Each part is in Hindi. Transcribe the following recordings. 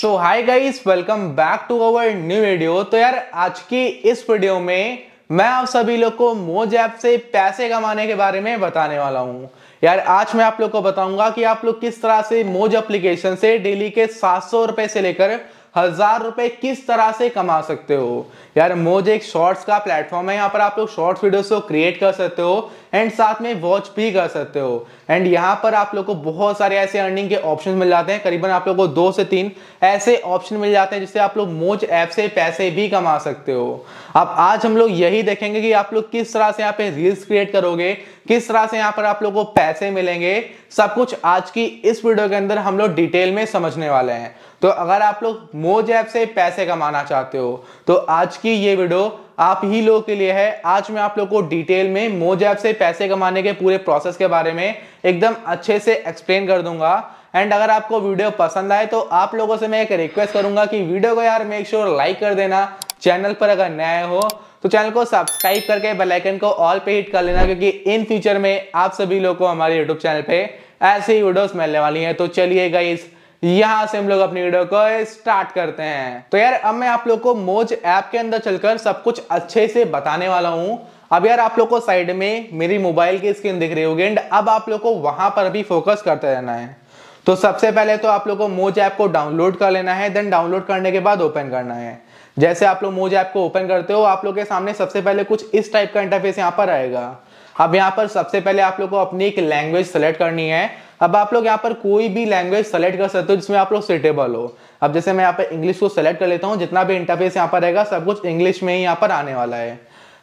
so hi guys welcome back to our new video तो यार आज की इस वीडियो में मैं आप सभी लोग को मोज ऐप से पैसे कमाने के बारे में बताने वाला हूँ यार आज मैं आप लोग को बताऊंगा कि आप लोग किस तरह से मोज एप्लीकेशन से डेली के सात सौ रुपए से लेकर हजार रुपए किस तरह से कमा सकते हो यार मोज एक शॉर्ट्स का प्लेटफॉर्म है यहाँ पर आप लोग शॉर्ट्स वीडियोस को क्रिएट कर सकते हो एंड साथ में वॉच भी कर सकते हो एंड यहाँ पर आप लोग को बहुत सारे ऐसे अर्निंग के ऑप्शन मिल जाते हैं करीबन आप लोग को दो से तीन ऐसे ऑप्शन मिल जाते हैं जिससे आप लोग मोज ऐप से पैसे भी कमा सकते हो अब आज हम लोग यही देखेंगे कि आप लोग किस तरह से यहाँ पे रील्स क्रिएट करोगे किस तरह से यहाँ पर आप लोगों को पैसे मिलेंगे सब कुछ आज की इस वीडियो के अंदर हम लोग डिटेल में समझने वाले हैं तो अगर आप लोग मोज ऐप से पैसे कमाना चाहते हो तो आज की ये वीडियो आप ही लोगों के लिए है आज मैं आप लोग को डिटेल में मोज ऐप से पैसे कमाने के पूरे प्रोसेस के बारे में एकदम अच्छे से एक्सप्लेन कर दूंगा एंड अगर आपको वीडियो पसंद आए तो आप लोगों से मैं एक रिक्वेस्ट करूंगा कि वीडियो को यार मेक श्योर लाइक कर देना चैनल पर अगर नया हो तो चैनल को सब्सक्राइब करके बेल आइकन को ऑल पे हिट कर लेना क्योंकि इन फ्यूचर में आप सभी लोग को हमारे यूट्यूब चैनल पे ऐसी वीडियोस मिलने वाली हैं तो चलिए गाइस यहाँ से हम लोग अपनी वीडियो को स्टार्ट करते हैं तो यार अब मैं आप लोग को मोज ऐप के अंदर चलकर सब कुछ अच्छे से बताने वाला हूँ अब यार आप लोग को साइड में मेरी मोबाइल की स्क्रीन दिख रही होगी एंड अब आप लोग को वहां पर भी फोकस करते रहना है तो सबसे पहले तो आप लोग को मोज ऐप को डाउनलोड कर लेना है देन डाउनलोड करने के बाद ओपन करना है जैसे आप लोग मोज ऐप को ओपन करते हो आप लोग के सामने सबसे पहले कुछ इस टाइप का इंटरफेस यहाँ पर आएगा अब यहाँ पर सबसे पहले आप लोग को अपनी एक लैंग्वेज सेलेक्ट करनी है अब आप लोग यहाँ पर कोई भी लैंग्वेज सेलेक्ट कर सकते हो जिसमें आप लोग सुटेबल हो अब जैसे मैं यहाँ पर इंग्लिश को सेलेक्ट कर लेता हूँ जितना भी इंटरफेस यहाँ पर रहेगा सब कुछ इंग्लिश में ही यहाँ पर आने वाला है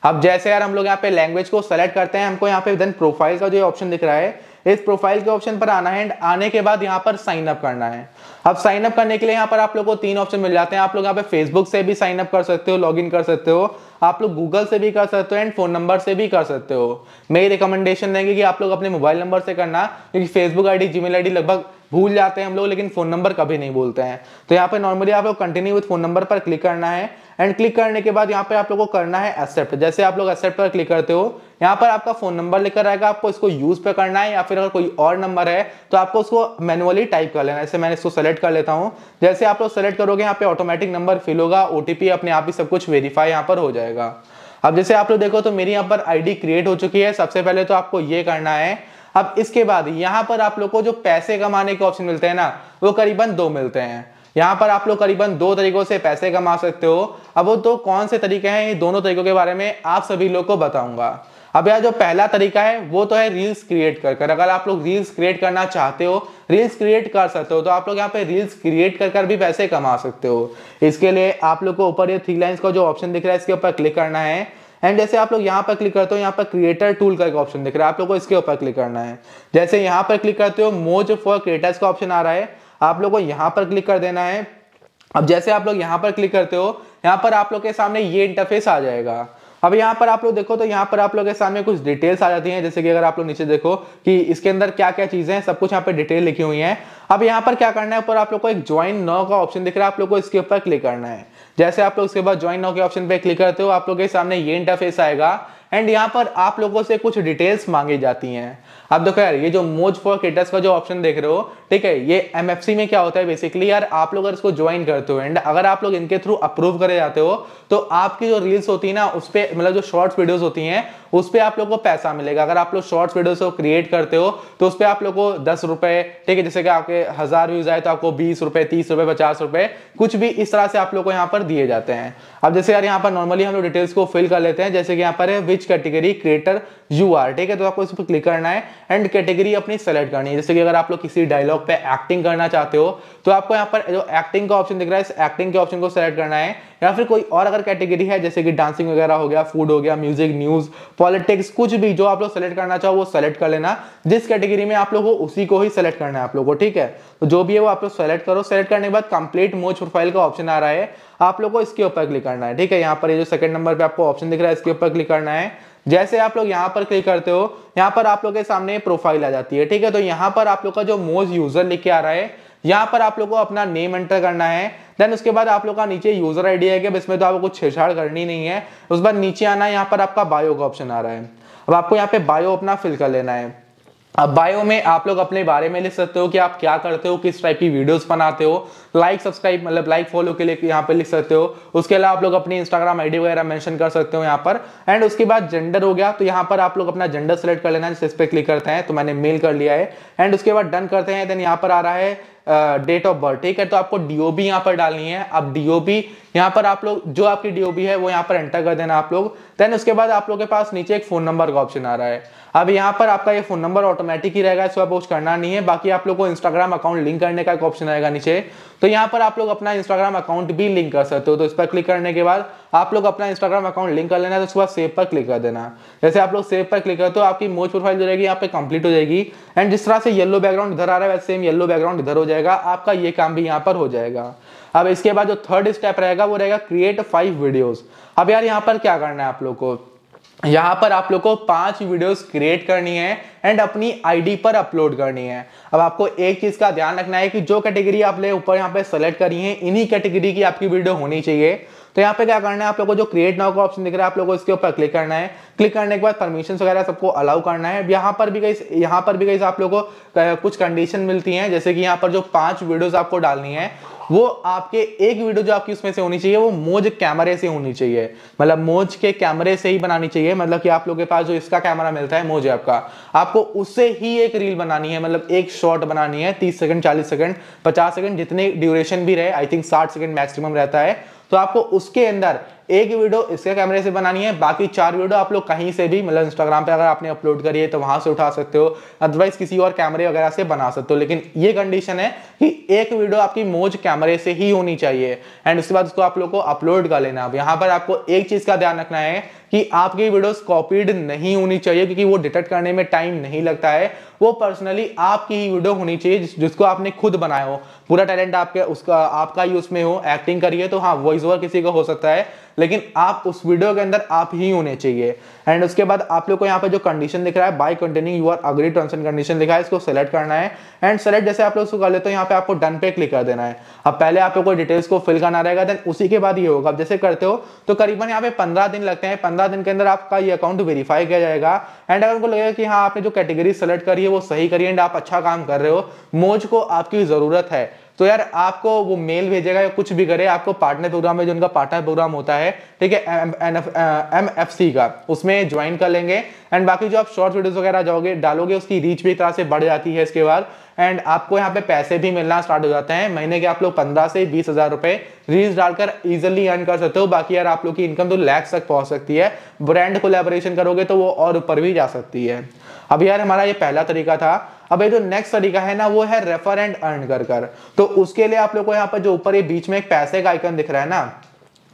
अब जैसे यार हम लोग यहाँ पे लैंग्वेज को सेलेक्ट करते हैं हमको यहाँ पे देन प्रोफाइल का जो ऑप्शन दिख रहा है इस प्रोफाइल के ऑप्शन पर आना है एंड आने के बाद यहाँ पर साइन अप करना है अब साइन अप करने के लिए यहाँ पर आप लोग को तीन ऑप्शन मिल जाते हैं आप लोग यहाँ पे फेसबुक से भी साइन अप कर सकते हो लॉगिन कर सकते हो आप लोग गूगल से भी कर सकते हो एंड फोन नंबर से भी कर सकते हो मेरी रिकमेंडेशन देंगे कि आप लोग अपने मोबाइल नंबर से करना क्योंकि फेसबुक आईडी जीमेल आईडी लगभग भूल जाते हैं हम लोग लेकिन फोन नंबर कभी नहीं भूलते हैं तो यहाँ पे नॉर्मली आप लोग कंटिन्यू विद फोन नंबर पर क्लिक करना है एंड क्लिक करने के बाद यहाँ पर आप लोगों को करना है एक्सेप्ट जैसे आप लोग एक्सेप्ट पर क्लिक करते हो यहाँ पर आपका फोन नंबर लेकर आएगा आपको इसको यूज पे करना है या फिर अगर कोई और नंबर है तो आपको उसको मैनुअली टाइप कर लेना जैसे मैंने इसको सेलेक्ट कर लेता हूँ जैसे आप लोग सेलेक्ट करोगे यहाँ पे ऑटोमेटिक नंबर फिल होगा ओटीपी अपने आप ही सब कुछ वेरीफाई यहाँ पर हो जाएगा अब जैसे आप लोग देखो तो मेरी यहाँ पर आईडी क्रिएट हो चुकी है सबसे पहले तो आपको ये करना है अब इसके बाद यहाँ पर आप लोग को जो पैसे कमाने के ऑप्शन मिलते हैं ना वो करीबन दो मिलते हैं यहाँ पर आप लोग करीबन दो तरीकों से पैसे कमा सकते हो अब वो दो कौन से तरीके हैं ये दोनों तरीकों के बारे में आप सभी लोग को बताऊंगा अब यार जो पहला तरीका है वो तो है रील्स क्रिएट कर कर अगर आप लोग रील्स क्रिएट करना चाहते हो रील्स क्रिएट कर सकते हो तो आप लोग यहाँ पे रील्स क्रिएट कर कर भी पैसे कमा सकते हो इसके लिए आप लोग को ऊपर ये थ्री लाइन्स का जो ऑप्शन दिख रहा है इसके ऊपर क्लिक करना है एंड जैसे आप लोग यहाँ पर क्लिक करते हो यहाँ पर क्रिएटर टूल का एक ऑप्शन दिख रहा है आप लोग को इसके ऊपर क्लिक करना है जैसे यहाँ पर क्लिक करते हो मोज फॉर क्रिएटर्स का ऑप्शन आ रहा है आप लोग को यहाँ पर क्लिक कर देना है अब जैसे आप लोग यहाँ पर क्लिक करते हो यहां पर आप लोग के सामने ये इंटरफेस आ जाएगा अब यहाँ पर आप लोग देखो तो यहाँ पर आप लोग के सामने कुछ डिटेल्स आ जाती हैं जैसे कि अगर आप लोग नीचे देखो कि इसके अंदर क्या क्या चीजें हैं सब कुछ यहाँ पे डिटेल लिखी हुई है अब यहाँ पर क्या करना है ऊपर आप लोग को एक ज्वाइन नाउ का ऑप्शन दिख रहा है आप लोग को इसके ऊपर क्लिक करना है जैसे आप लोग इसके बाद ज्वाइन नाउ के ऑप्शन पे क्लिक करते हो आप लोग के सामने ये इंटरफेस आएगा एंड यहाँ पर आप लोगों से कुछ डिटेल्स मांगी जाती हैं अब देखो यार ये जो मोज फॉर क्रिएटर्स का जो ऑप्शन देख रहे हो ठीक है ये एम में क्या होता है बेसिकली यार आप लोग अगर इसको ज्वाइन करते हो एंड अगर आप लोग इनके थ्रू अप्रूव करे जाते हो तो आपकी जो रील्स होती है ना उस पर मतलब जो शॉर्ट्स वीडियोज होती हैं उस पर आप लोग को पैसा मिलेगा अगर आप लोग शॉर्ट्स वीडियोज को क्रिएट करते हो तो उस पर आप लोग को दस रुपए ठीक है जैसे कि आपके हजार व्यूज आए तो आपको बीस रुपए तीस रुपए पचास रुपए कुछ भी इस तरह से आप लोग को यहाँ पर दिए जाते हैं अब जैसे यार यहाँ पर नॉर्मली हम लोग डिटेल्स को फिल कर लेते हैं जैसे कि यहाँ पर है which category creator you are ठीक है तो आपको इस पर क्लिक करना है एंड कैटेगरी अपनी सेलेक्ट करनी है जैसे कि अगर आप लोग किसी डायलॉग पे एक्टिंग करना चाहते हो तो आपको यहाँ पर जो एक्टिंग का ऑप्शन दिख रहा है इस एक्टिंग के ऑप्शन को सेलेक्ट करना है या फिर कोई और अगर कैटेगरी है जैसे कि डांसिंग वगैरह हो गया फूड हो गया म्यूजिक न्यूज पॉलिटिक्स कुछ भी जो आप लोग सेलेक्ट करना चाहो वो सेलेक्ट कर लेना जिस कैटेगरी में आप लोग हो उसी को ही सेलेक्ट करना है आप लोग को ठीक है तो जो भी है वो आप लोग सेलेक्ट करो सेलेक्ट करने के बाद कंप्लीट मोच प्रोफाइल का ऑप्शन आ रहा है आप लोग को इसके ऊपर क्लिक करना है ठीक है यहाँ पर ये यह जो सेकंड नंबर पे आपको ऑप्शन दिख रहा है इसके ऊपर क्लिक करना है जैसे आप लोग यहाँ पर क्लिक करते हो यहाँ पर आप लोग के सामने प्रोफाइल आ जाती है ठीक है तो यहाँ पर आप लोग का जो मोज यूजर लिख के आ रहा है यहाँ पर आप लोग को अपना नेम एंटर करना है देन उसके बाद आप लोग का नीचे यूजर आईडी है कि इसमें तो आपको कुछ छेड़छाड़ करनी नहीं है उस बाद नीचे आना है यहाँ पर आपका बायो का ऑप्शन आ रहा है अब आपको यहाँ पे बायो अपना फिल कर लेना है अब बायो में आप लोग अपने बारे में लिख सकते हो कि आप क्या करते हो किस टाइप की वीडियोस बनाते हो लाइक सब्सक्राइब मतलब लाइक फॉलो के लिए यहाँ पे लिख सकते हो उसके अलावा आप लोग अपनी इंस्टाग्राम आईडी वगैरह मेंशन कर सकते हो यहाँ पर एंड उसके बाद जेंडर हो गया तो यहाँ पर आप लोग अपना जेंडर सेलेक्ट कर लेना जिस पर क्लिक करते हैं तो मैंने मेल कर लिया है एंड उसके बाद डन करते हैं देन यहाँ पर आ रहा है डेट ऑफ बर्थ ठीक है तो आपको डीओबी यहाँ पर डालनी है अब डीओबी यहाँ पर आप लोग जो आपकी डीओबी है वो यहाँ पर एंटर कर देना आप लोग देन उसके बाद आप लोग के पास नीचे एक फोन नंबर का ऑप्शन आ रहा है अब यहाँ पर आपका ये फोन नंबर ऑटोमेटिक ही रहेगा इसको कुछ करना नहीं है बाकी आप लोग को इंस्टाग्राम अकाउंट लिंक करने का एक ऑप्शन आएगा नीचे तो यहाँ पर आप लोग अपना इंस्टाग्राम अकाउंट भी लिंक कर सकते हो तो इस पर क्लिक करने के बाद आप लोग अपना इंस्टाग्राम अकाउंट लिंक कर लेना है तो उसके बाद सेव पर क्लिक कर देना जैसे आप लोग सेव पर क्लिक करते हो आपकी मोज प्रोफाइल जो रहेगी यहाँ पे कंप्लीट हो जाएगी एंड जिस तरह से येलो बैकग्राउंड इधर आ रहा है वैसे सेम येलो बैकग्राउंड इधर हो जाएगा आपका ये काम भी यहाँ पर हो जाएगा अब इसके बाद जो थर्ड स्टेप रहेगा वो रहेगा क्रिएट फाइव वीडियोज अब यार यहाँ पर क्या करना है आप लोग को यहाँ पर आप लोग को पांच वीडियोस क्रिएट करनी है एंड अपनी आईडी पर अपलोड करनी है अब आपको एक चीज का ध्यान रखना है कि जो कैटेगरी आपने ऊपर यहाँ पे सेलेक्ट करी है इन्हीं कैटेगरी की आपकी वीडियो होनी चाहिए तो यहाँ पे क्या करना है आप लोगों को जो क्रिएट नाउ का ऑप्शन दिख रहा है आप लोगों को इसके ऊपर क्लिक करना है क्लिक करने के बाद परमिशन वगैरह सबको अलाउ करना है यहाँ पर भी गई यहाँ पर भी गई आप लोगों को कुछ कंडीशन मिलती है जैसे कि यहाँ पर जो पांच वीडियोज आपको डालनी है वो आपके एक वीडियो जो आपकी उसमें से होनी चाहिए वो मोज कैमरे से होनी चाहिए मतलब मोज के कैमरे से ही बनानी चाहिए मतलब कि आप लोगों के पास जो इसका कैमरा मिलता है मोज आपका आपको उससे ही एक रील बनानी है मतलब एक शॉट बनानी है तीस सेकंड चालीस सेकंड पचास सेकंड जितने ड्यूरेशन भी रहे आई थिंक साठ सेकंड मैक्सिमम रहता है तो आपको उसके अंदर एक वीडियो इसके कैमरे से बनानी है बाकी चार वीडियो आप लोग कहीं से भी मतलब इंस्टाग्राम पे अगर आपने अपलोड करी है तो वहां से उठा सकते हो अदरवाइज किसी और कैमरे वगैरह से बना सकते हो लेकिन ये कंडीशन है कि एक वीडियो आपकी मोज कैमरे से ही होनी चाहिए एंड उसके बाद उसको आप लोग को अपलोड कर लेना अब यहाँ पर आपको एक चीज का ध्यान रखना है कि आपकी वीडियोस कॉपीड नहीं होनी चाहिए क्योंकि वो डिटेक्ट करने में टाइम नहीं लगता है वो पर्सनली आपकी ही वीडियो होनी चाहिए जिस, जिसको आपने खुद बनाया हो पूरा टैलेंट आपके उसका आपका ही उसमें हो एक्टिंग करिए तो हाँ वॉइस ओवर किसी का हो सकता है लेकिन आप उस वीडियो के अंदर आप ही होने चाहिए एंड उसके बाद आप लोग को यहाँ पे जो कंडीशन दिख रहा है by continuing you are agree terms and condition दिखा है इसको सेलेक्ट करना है एंड सेलेक्ट जैसे आप लोग उसको कर लेते हो यहाँ पे आपको डन पे क्लिक कर देना है अब पहले आप लोग को डिटेल्स को फिल करना रहेगा देन उसी के बाद ये होगा जैसे करते हो तो करीबन यहाँ पे पंद्रह दिन लगते हैं पंद्रह दिन के अंदर आपका ये अकाउंट वेरीफाई किया जाएगा एंड अगर उनको लगेगा कि हाँ आपने जो कैटेगरी सेलेक्ट करी है वो सही करी एंड आप अच्छा काम कर रहे हो मोज को आपकी जरूरत है तो यार आपको वो मेल भेजेगा या कुछ भी करे आपको पार्टनर प्रोग्राम में जो उनका पार्टनर प्रोग्राम होता है ठीक है एम एफ सी का उसमें ज्वाइन कर लेंगे एंड बाकी जो आप शॉर्ट वीडियोस वगैरह जाओगे डालोगे उसकी रीच भी तरह से बढ़ जाती है इसके बाद एंड आपको यहाँ पे पैसे भी मिलना स्टार्ट हो जाते हैं महीने के आप लोग पंद्रह से बीस हजार रुपए रील्स डालकर इजिली अर्न कर सकते हो बाकी यार आप लोग की इनकम तो लैक्स तक पहुंच सकती है ब्रांड कोलेबोरेशन करोगे तो वो और ऊपर भी जा सकती है अब यार हमारा ये पहला तरीका था अब ये जो नेक्स्ट तरीका है ना वो है रेफर एंड अर्न कर कर तो उसके लिए आप लोग को यहाँ पर जो ऊपर ये बीच में एक पैसे का आइकन दिख रहा है ना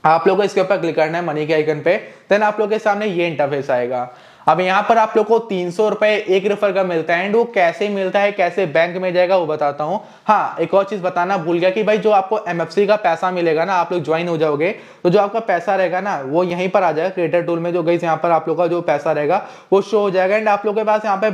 आप लोग को इसके ऊपर क्लिक करना है मनी के आइकन पे देन आप लोग के सामने ये इंटरफेस आएगा अब यहाँ पर आप लोग को तीन सौ रुपए एक रेफर का मिलता है एंड वो कैसे मिलता है कैसे बैंक में जाएगा वो बताता हूँ हाँ एक और चीज बताना भूल गया कि भाई जो आपको एम का पैसा मिलेगा ना आप लोग ज्वाइन हो जाओगे तो जो आपका पैसा रहेगा ना वो यहीं पर आ जाएगा क्रिएटर टूल में जो गई यहाँ पर आप लोग का जो पैसा रहेगा वो शो हो जाएगा एंड आप लोग के पास यहाँ पे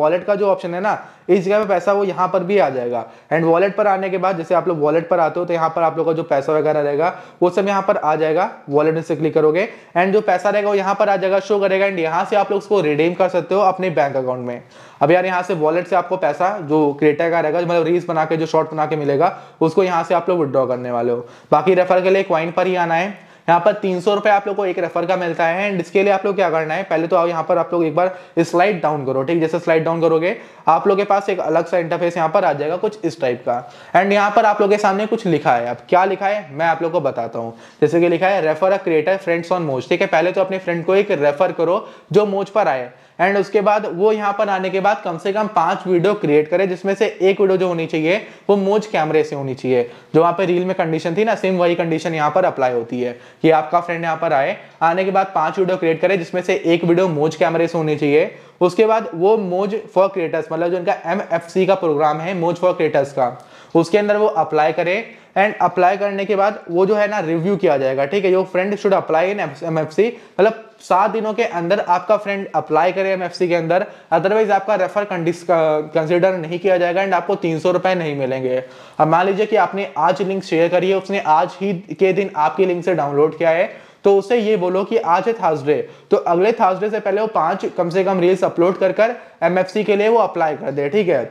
वॉलेट का जो ऑप्शन है ना इस जगह पे पैसा वो यहाँ पर भी आ जाएगा एंड वॉलेट पर आने के बाद जैसे आप लोग वॉलेट पर आते हो तो यहाँ पर आप लोग का जो पैसा वगैरह रहेगा वो सब यहाँ पर आ जाएगा वॉलेट में से क्लिक करोगे एंड जो पैसा रहेगा वो यहाँ पर आ जाएगा शो करेगा एंड यहाँ से आप लोग उसको रिडीम कर सकते हो अपने बैंक अकाउंट में अब यार यहाँ से वॉलेट से आपको पैसा जो क्रिएटर का रहेगा मतलब रील्स बना के जो शॉर्ट बना के मिलेगा उसको यहाँ से आप लोग विड्रॉ करने वाले हो बाकी रेफर के लिए क्वाइन पर ही आना है यहाँ पर तीन सौ आप लोग को एक रेफर का मिलता है एंड इसके लिए आप लोग क्या करना है पहले तो यहाँ पर आप लोग एक बार स्लाइड डाउन करो ठीक जैसे स्लाइड डाउन करोगे आप लोग के पास एक अलग सा इंटरफेस यहाँ पर आ जाएगा कुछ इस टाइप का एंड यहाँ पर आप लोग के सामने कुछ लिखा है अब क्या लिखा है मैं आप लोग को बताता हूँ जैसे कि लिखा है refer a creator friends on Moj ठीक है पहले तो अपने फ्रेंड को एक रेफर करो जो मोज पर आए एंड उसके बाद वो यहाँ पर आने के बाद कम से कम पांच वीडियो क्रिएट करे जिसमें से एक वीडियो जो होनी चाहिए वो मोज कैमरे से होनी चाहिए जो वहाँ पर रील में कंडीशन थी ना सेम वही कंडीशन यहाँ पर अप्लाई होती है कि आपका फ्रेंड यहाँ पर आए आने के बाद पांच वीडियो क्रिएट करे जिसमें से एक वीडियो मोज कैमरे से होनी चाहिए उसके बाद वो मोज फॉर क्रिएटर्स मतलब जो इनका एम का प्रोग्राम है मोज फॉर क्रिएटर्स का उसके अंदर वो अप्लाई करे एंड अप्लाई करने के बाद वो जो है ना रिव्यू किया जाएगा ठीक है your friend should apply in M मतलब सात दिनों के अंदर आपका फ्रेंड अप्लाई करे एम के अंदर अदरवाइज आपका रेफर कंसिडर नहीं किया जाएगा एंड आपको तीन सौ रुपए नहीं मिलेंगे अब मान लीजिए कि आपने आज लिंक शेयर करी है उसने आज ही के दिन आपकी लिंक से डाउनलोड किया है तो उसे ये बोलो कि आज है थर्सडे तो अगले थर्सडे से पहले वो पांच कम से कम रील्स अपलोड कर कर एमएफसी के लिए वो अप्लाई कर दे ठीक है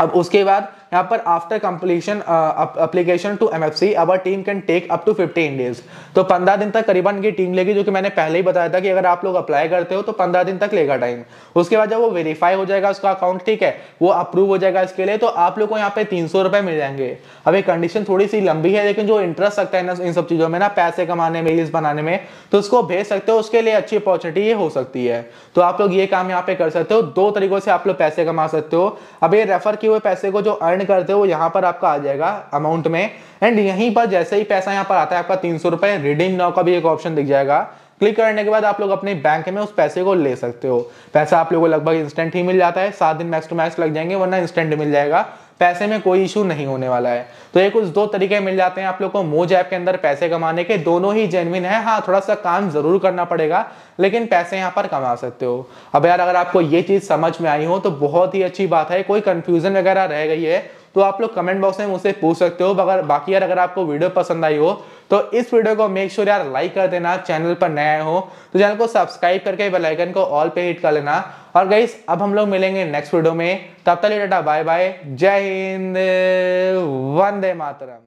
अब उसके बाद यहाँ पर after completion application to M F C our team can take up to fifteen days तो पंद्रह दिन तक करीबन की टीम लेगी जो कि मैंने पहले ही बताया था कि अगर आप लोग अप्लाई करते हो तो पंद्रह दिन तक लेगा टाइम उसके बाद जब वो वेरीफाई हो जाएगा उसका अकाउंट ठीक है वो अप्रूव हो जाएगा इसके लिए तो आप लोग को यहाँ पे तीन सौ रुपए मिल जाएंगे अब ये कंडीशन थोड़ी सी लंबी है लेकिन जो इंटरेस्ट सकता है ना इन सब चीजों में ना पैसे कमाने में रील्स बनाने में तो उसको भेज सकते हो उसके लिए अच्छी अपॉर्चुनिटी ये हो सकती है तो आप लोग ये काम यहाँ पे कर सकते हो दो तरीकों से आप लोग पैसे कमा सकते हो अब ये रेफर किए हुए पैसे को जो अर्न करते हो यहाँ पर आपका आ जाएगा अमाउंट में एंड यहीं पर जैसे ही पैसा यहाँ पर आता है आपका तीन सौ रुपए रिडीम नाउ का भी एक ऑप्शन दिख जाएगा क्लिक करने के बाद आप लोग अपने बैंक में उस पैसे को ले सकते हो पैसा आप लोगों को लगभग इंस्टेंट ही मिल जाता है सात दिन मैक्स टू मैक्स लग जाएंगे वरना इंस्टेंट मिल जाएगा पैसे में कोई इशू नहीं होने वाला है तो ये कुछ दो तरीके मिल जाते हैं आप लोग को मोज ऐप के अंदर पैसे कमाने के दोनों ही जेनविन है हाँ थोड़ा सा काम जरूर करना पड़ेगा लेकिन पैसे यहाँ पर कमा सकते हो अब यार अगर आपको ये चीज़ समझ में आई हो तो बहुत ही अच्छी बात है कोई कंफ्यूजन वगैरह रह गई है तो आप लोग कमेंट बॉक्स में मुझसे पूछ सकते हो अगर बाकी यार अगर आपको वीडियो पसंद आई हो तो इस वीडियो को मेक श्योर यार लाइक कर देना चैनल पर नए हो तो चैनल को सब्सक्राइब करके बेलाइकन को ऑल पे हिट कर लेना और गाइस अब हम लोग मिलेंगे नेक्स्ट वीडियो में तब तक डाटा बाय बाय जय हिंद वंदे मातरम